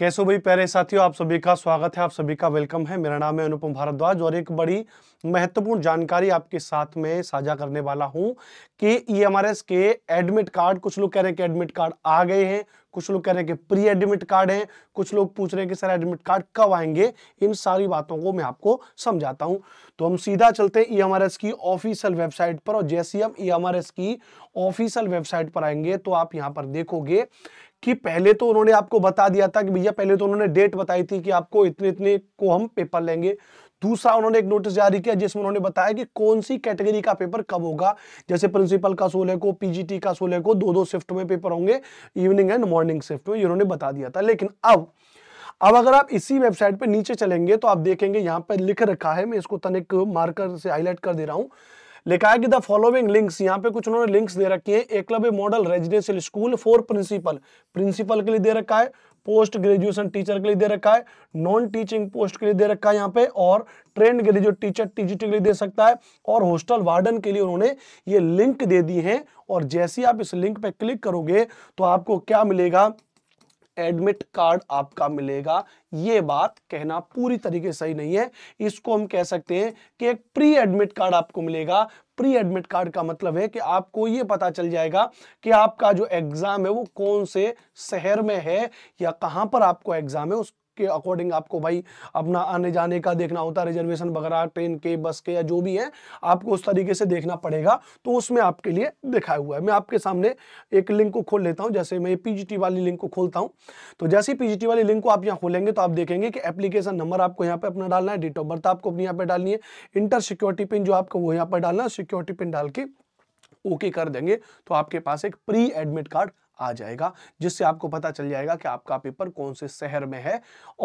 कैसे भाई प्यारे साथियों आप सभी का स्वागत है आप सभी का वेलकम है मेरा नाम है अनुपम भारद्वाज और एक बड़ी महत्वपूर्ण जानकारी आपके साथ में साझा करने वाला हूं कि ई के एडमिट कार्ड कुछ लोग कह रहे हैं कि एडमिट कार्ड आ गए हैं कुछ लोग कह रहे हैं कि प्री एडमिट कार्ड है कुछ लोग पूछ रहे हैं कि सर एडमिट कार्ड कब आएंगे इन सारी बातों को मैं आपको समझाता हूं तो हम सीधा चलते हैं ईएमआरएस e की ऑफिशियल वेबसाइट पर और जैसे हम ई e की ऑफिशियल वेबसाइट पर आएंगे तो आप यहां पर देखोगे कि पहले तो उन्होंने आपको बता दिया था कि भैया पहले तो उन्होंने डेट बताई थी कि आपको इतने इतने को हम पेपर लेंगे दूसरा उन्होंने एक नोटिस जारी किया जिसमें उन्होंने बताया कि कौन सी कैटेगरी का पेपर कब होगा जैसे प्रिंसिपल का सोलह को पीजीटी का सोलह को दो दो शिफ्ट में पेपर होंगे इवनिंग एंड मॉर्निंग शिफ्ट में उन्होंने बता दिया था लेकिन अब अब अगर आप इसी वेबसाइट पर नीचे चलेंगे तो आप देखेंगे यहाँ पर लिख रखा है मैं इसको तनिक मार्कर से हाईलाइट कर दे रहा हूँ लिखा है कि द फॉलोइंग लिंक्स यहाँ पे कुछ उन्होंने लिंक्स दे रखी है Eklavya model residential school for principal principal के लिए दे रखा है पोस्ट ग्रेजुएशन टीचर के लिए दे रखा है नॉन टीचिंग पोस्ट के लिए दे रखा है यहाँ पे और ट्रेंड ग्रेजुएट टीचर टीचर के लिए दे सकता है और हॉस्टल वार्डन के लिए उन्होंने ये लिंक दे दी है और जैसे आप इस लिंक पर क्लिक करोगे तो आपको क्या मिलेगा एडमिट कार्ड आपका मिलेगा ये बात कहना पूरी तरीके सही नहीं है इसको हम कह सकते हैं कि एक प्री एडमिट कार्ड आपको मिलेगा प्री एडमिट कार्ड का मतलब है कि आपको ये पता चल जाएगा कि आपका जो एग्ज़ाम है वो कौन से शहर में है या कहां पर आपको एग्ज़ाम है उस के अकॉर्डिंग आपको भाई अपना आने जाने का देखना होता है रिजर्वेशन वगैरह ट्रेन के बस के या जो भी है आपको उस तरीके से देखना पड़ेगा तो उसमें आपके लिए दिखाया हुआ है मैं आपके सामने एक लिंक को खोल लेता हूँ जैसे मैं पीजीटी वाली लिंक को खोलता हूँ तो जैसे पीजीटी वाली लिंक को आप यहाँ खोलेंगे तो आप देखेंगे कि एप्लीकेशन नंबर आपको यहाँ पे अपना डालना है डेट ऑफ बर्थ आपको अपनी यहाँ पे डालनी है इंटर सिक्योरिटी पिन जो आपको वो यहाँ पर डालना है सिक्योरिटी पिन डाल के ओके okay कर देंगे तो आपके पास एक प्री एडमिट कार्ड आ जाएगा जिससे आपको पता चल जाएगा कि आपका पेपर कौन से शहर में है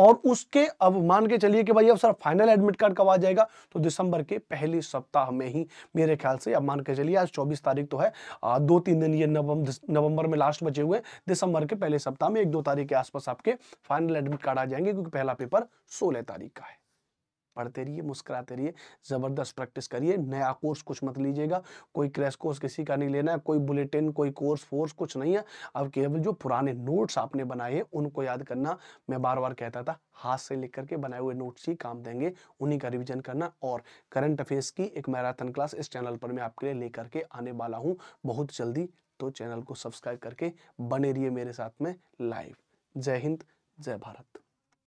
और उसके अब मान के चलिए कि भाई अब सर फाइनल एडमिट कार्ड कब आ जाएगा तो दिसंबर के पहले सप्ताह में ही मेरे ख्याल से अब मान के चलिए आज चौबीस तारीख तो है आ, दो तीन दिन ये नवंबर में लास्ट बचे हुए दिसंबर के पहले सप्ताह में एक दो तारीख के आसपास आपके फाइनल एडमिट कार्ड आ जाएंगे क्योंकि पहला पेपर सोलह तारीख का है पढ़ते रहिए मुस्कुराते रहिए ज़बरदस्त प्रैक्टिस करिए नया कोर्स कुछ मत लीजिएगा कोई क्रैश कोर्स किसी का नहीं लेना है कोई बुलेटिन कोई कोर्स फोर्स कुछ नहीं है अब केवल जो पुराने नोट्स आपने बनाए हैं उनको याद करना मैं बार बार कहता था हाथ से लिख करके बनाए हुए नोट्स ही काम देंगे उन्हीं का रिविजन करना और करंट अफेयर्स की एक मैराथन क्लास इस चैनल पर मैं आपके लिए लेकर के आने वाला हूँ बहुत जल्दी तो चैनल को सब्सक्राइब करके बने रहिए मेरे साथ में लाइव जय हिंद जय भारत